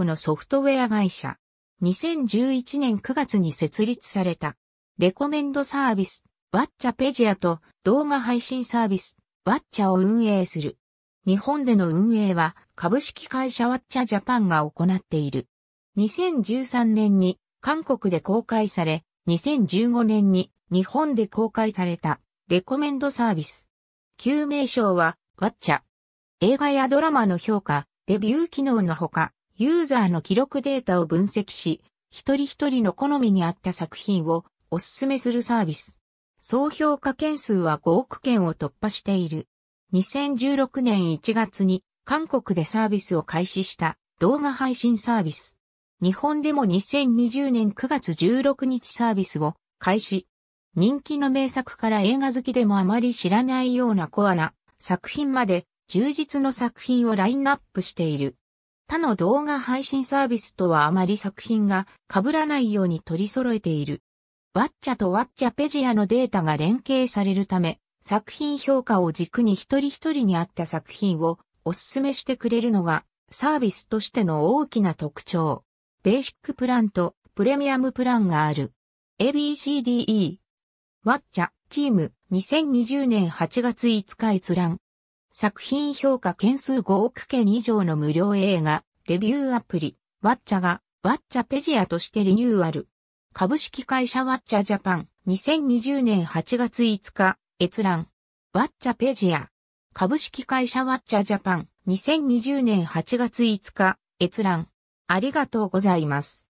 国のソフトウェア会社。2011年9月に設立された。レコメンドサービス、ワッチャペジアと動画配信サービス、ワッチャを運営する。日本での運営は株式会社ワッチャジャパンが行っている。2013年に韓国で公開され、2015年に日本で公開されたレコメンドサービス。旧名称はワッチャ。映画やドラマの評価、レビュー機能のほか、ユーザーの記録データを分析し、一人一人の好みに合った作品をおすすめするサービス。総評価件数は5億件を突破している。2016年1月に韓国でサービスを開始した動画配信サービス。日本でも2020年9月16日サービスを開始。人気の名作から映画好きでもあまり知らないようなコアな作品まで充実の作品をラインナップしている。他の動画配信サービスとはあまり作品が被らないように取り揃えている。ワッチャとワッチャペジアのデータが連携されるため、作品評価を軸に一人一人に合った作品をおすすめしてくれるのがサービスとしての大きな特徴。ベーシックプランとプレミアムプランがある。ABCDE。ワッチャチーム2020年8月5日閲覧。作品評価件数5億件以上の無料映画、レビューアプリ、ワッチャが、ワッチャペジアとしてリニューアル。株式会社ワッチャジャパン、2020年8月5日、閲覧。ワッチャペジア。株式会社ワッチャジャパン、2020年8月5日、閲覧。ありがとうございます。